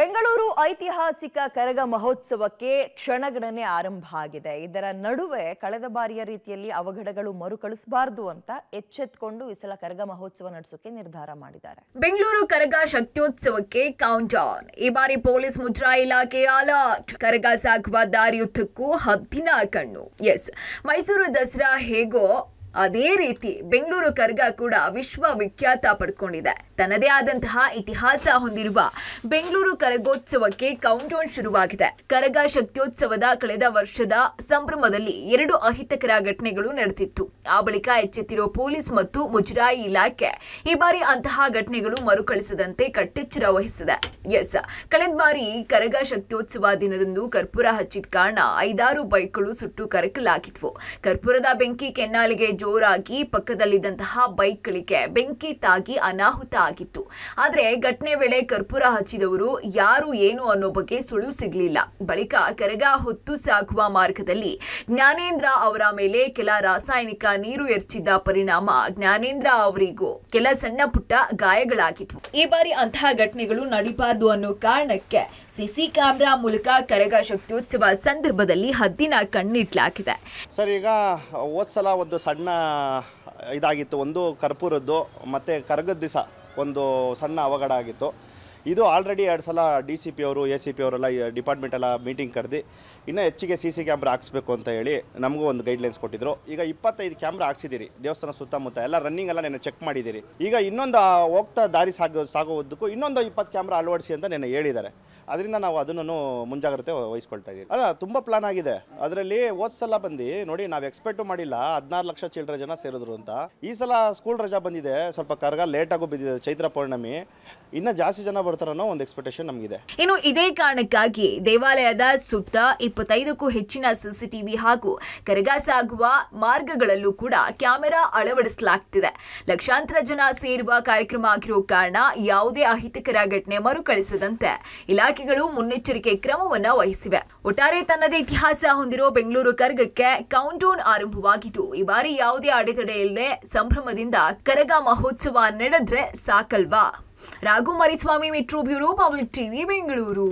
ಬೆಂಗಳೂರು ಐತಿಹಾಸಿಕ ಕರಗ ಮಹೋತ್ಸವಕ್ಕೆ ಕ್ಷಣಗಣನೆ ಆರಂಭ ಆಗಿದೆ ಇದರ ನಡುವೆ ಕಳೆದ ಬಾರಿಯ ರೀತಿಯಲ್ಲಿ ಅವಘಡಗಳು ಮರುಕಳಿಸಬಾರದು ಅಂತ ಎಚ್ಚೆತ್ಕೊಂಡು ಈ ಸಲ ಕರಗ ಮಹೋತ್ಸವ ನಡೆಸೋಕೆ ನಿರ್ಧಾರ ಮಾಡಿದ್ದಾರೆ ಬೆಂಗಳೂರು ಕರಗ ಶಕ್ತಿಯೋತ್ಸವಕ್ಕೆ ಕೌಂಟ್ ಡೌನ್ ಈ ಬಾರಿ ಪೊಲೀಸ್ ಮುದ್ರಾ ಇಲಾಖೆ ಅಲರ್ಟ್ ಕರಗ ಸಾಕುವ ದಾರಿಯುದ್ದಕ್ಕೂ ಹದ್ದಿನ ಕಣ್ಣು ಎಸ್ ಮೈಸೂರು ದಸರಾ ಹೇಗೋ ಅದೇ ರೀತಿ ಬೆಂಗಳೂರು ಕರಗ ಕೂಡ ವಿಶ್ವವಿಖ್ಯಾತ ಪಡ್ಕೊಂಡಿದೆ ತನ್ನದೇ ಆದಂತಹ ಇತಿಹಾಸ ಹೊಂದಿರುವ ಬೆಂಗಳೂರು ಕರಗೋತ್ಸವಕ್ಕೆ ಕೌಂಟೌನ್ ಶುರುವಾಗಿದೆ ಕರಗ ಶಕ್ತಿಯೋತ್ಸವದ ಕಳೆದ ವರ್ಷದ ಸಂಭ್ರಮದಲ್ಲಿ ಎರಡು ಅಹಿತಕರ ಘಟನೆಗಳು ನಡೆದಿತ್ತು ಆ ಬಳಿಕ ಎಚ್ಚೆತ್ತಿರುವ ಪೊಲೀಸ್ ಮತ್ತು ಮುಜರಾಯಿ ಇಲಾಖೆ ಈ ಬಾರಿ ಅಂತಹ ಘಟನೆಗಳು ಮರುಕಳಿಸದಂತೆ ಕಟ್ಟೆಚ್ಚರ ವಹಿಸಿದೆ ಎಸ್ ಕಳೆದ ಬಾರಿ ಕರಗ ಶಕ್ತಿಯೋತ್ಸವ ದಿನದಂದು ಕರ್ಪೂರ ಹಚ್ಚಿದ ಕಾರಣ ಐದಾರು ಬೈಕ್ಗಳು ಸುಟ್ಟು ಕರಕಲಾಗಿದ್ವು ಕರ್ಪೂರದ ಬೆಂಕಿ ಕೆನ್ನಾಲಿಗೆ ಜೋರಾಗಿ ಪಕ್ಕದಲ್ಲಿದ್ದಂತಹ ಬೈಕ್ಗಳಿಗೆ ಬೆಂಕಿ ತಾಗಿ ಅನಾಹುತ ಆಗಿತ್ತು ಆದರೆ ಘಟನೆ ವೇಳೆ ಕರ್ಪೂರ ಹಚ್ಚಿದವರು ಯಾರು ಏನು ಅನ್ನೋ ಬಗ್ಗೆ ಸುಳಿವು ಸಿಗಲಿಲ್ಲ ಬಳಿಕ ಕರಗ ಹೊತ್ತು ಸಾಗುವ ಮಾರ್ಗದಲ್ಲಿ ಜ್ಞಾನೇಂದ್ರ ಅವರ ಮೇಲೆ ಕೆಲ ರಾಸಾಯನಿಕ ನೀರು ಎರಚಿದ್ದ ಪರಿಣಾಮ ಜ್ಞಾನೇಂದ್ರ ಅವರಿಗೂ ಕೆಲ ಸಣ್ಣ ಪುಟ್ಟ ಗಾಯಗಳಾಗಿತ್ತು ಈ ಬಾರಿ ಅಂತಹ ಘಟನೆಗಳು ನಡೀಬಾರದು ಅನ್ನೋ ಕಾರಣಕ್ಕೆ ಸಿಸಿ ಕ್ಯಾಮೆರಾ ಮೂಲಕ ಕರಗ ಶಕ್ತಿಯೋತ್ಸವ ಸಂದರ್ಭದಲ್ಲಿ ಹದ್ದಿನ ಕಣ್ಣಿಟ್ಲಾಗಿದೆ ಸರ್ ಈಗ ಹೋದ್ಸಲ ಒಂದು ಸಣ್ಣ ಇದಾಗಿತ್ತು ಒಂದು ಕರ್ಪೂರದ್ದು ಮತ್ತೆ ಕರಗದ ದಿವಸ ಒಂದು ಸಣ್ಣ ಅವಘಡ ಆಗಿತ್ತು ಇದು ಆಲ್ರೆಡಿ ಎರಡು ಸಲ ಡಿ ಸಿ ಪಿ ಅವರು ಎ ಸಿ ಪಿ ಅವರೆಲ್ಲ ಡಿಪಾರ್ಟ್ಮೆಂಟ್ ಎಲ್ಲ ಮೀಟಿಂಗ್ ಕರೆದಿ ಇನ್ನೂ ಹೆಚ್ಚಿಗೆ ಸಿ ಸಿ ಕ್ಯಾಮ್ರಾ ಹಾಕ್ಸ್ಬೇಕು ಅಂತ ಹೇಳಿ ನಮಗೂ ಒಂದು ಗೈಡ್ಲೈನ್ಸ್ ಕೊಟ್ಟಿದ್ರು ಈಗ ಇಪ್ಪತ್ತೈದು ಕ್ಯಾಮ್ರಾ ಹಾಕ್ಸಿದ್ದೀರಿ ದೇವಸ್ಥಾನ ಸುತ್ತಮುತ್ತ ಎಲ್ಲ ರನ್ನಿಂಗ್ ಎಲ್ಲ ನೆನೆ ಚೆಕ್ ಮಾಡಿದ್ದೀರಿ ಈಗ ಇನ್ನೊಂದು ಹೋಗ್ತಾ ದಾರಿ ಸಾಗೋ ಸಾಗೋದಕ್ಕೂ ಇನ್ನೊಂದು ಇಪ್ಪತ್ತು ಕ್ಯಾಮ್ರಾ ಅಳವಡಿಸಿ ಅಂತ ನೆನೆ ಹೇಳಿದ್ದಾರೆ ಅದರಿಂದ ನಾವು ಅದನ್ನು ಮುಂಜಾಗ್ರತೆ ವಹಿಸ್ಕೊಳ್ತಾ ಇದ್ದೀವಿ ಅಲ್ಲ ತುಂಬ ಪ್ಲಾನ್ ಆಗಿದೆ ಅದರಲ್ಲಿ ಹೋದ ಸಲ ಬಂದು ನೋಡಿ ನಾವು ಎಕ್ಸ್ಪೆಕ್ಟು ಮಾಡಿಲ್ಲ ಹದಿನಾರು ಲಕ್ಷ ಚಿಲ್ಲರೆ ಜನ ಸೇರಿದ್ರು ಅಂತ ಈ ಸಲ ಸ್ಕೂಲ್ ರಜಾ ಬಂದಿದೆ ಸ್ವಲ್ಪ ಕರ್ಗ ಲೇಟಾಗೂ ಬಿದ್ದಿದೆ ಚೈತ್ರ ಪೌರ್ಣಮಿ ಇನ್ನೂ ಜಾಸ್ತಿ ಜನ ಕೊಡ್ತಾರ ಅನ್ನೋ ಒಂದು ಎಕ್ಸ್ಪೆಕ್ಟೇಷನ್ ನಮಗಿದೆ ಇನ್ನು ಇದೇ ಕಾರಣಕ್ಕಾಗಿ ದೇವಾಲಯದ ಸುತ್ತ ಇಪ್ಪತ್ತೈದಕ್ಕೂ ಹೆಚ್ಚಿನ ಸಿಸಿಟಿವಿ ಹಾಗೂ ಕರಗಾಸಾಗುವ ಮಾರ್ಗಗಳಲ್ಲೂ ಕೂಡ ಕ್ಯಾಮೆರಾ ಅಳವಡಿಸಲಾಗ್ತಿದೆ ಲಕ್ಷಾಂತರ ಜನ ಸೇರುವ ಕಾರ್ಯಕ್ರಮ ಆಗಿರುವ ಕಾರಣ ಯಾವುದೇ ಅಹಿತಕರ ಘಟನೆ ಮರುಕಳಿಸದಂತೆ ಇಲಾಖೆಗಳು ಮುನ್ನೆಚ್ಚರಿಕೆ ಕ್ರಮವನ್ನ ವಹಿಸಿವೆ ಒಟ್ಟಾರೆ ತನ್ನದೇ ಇತಿಹಾಸ ಹೊಂದಿರೋ ಬೆಂಗಳೂರು ಕರ್ಗಕ್ಕೆ ಕೌಂಟ್ ಡೌನ್ ಆರಂಭವಾಗಿದ್ದು ಈ ಬಾರಿ ಯಾವುದೇ ಅಡೆತಡೆ ಇಲ್ಲದೆ ಸಂಭ್ರಮದಿಂದ ಕರಗ ಮಹೋತ್ಸವ ನಡೆದ್ರೆ ಸಾಕಲ್ವಾ ರಾಘು ಮರಿಸ್ವಾಮಿ ಮಿಟ್ರು ಬ್ಯೂರೋ ಪಬ್ಲಿಕ್ ಟಿವಿ ಬೆಂಗಳೂರು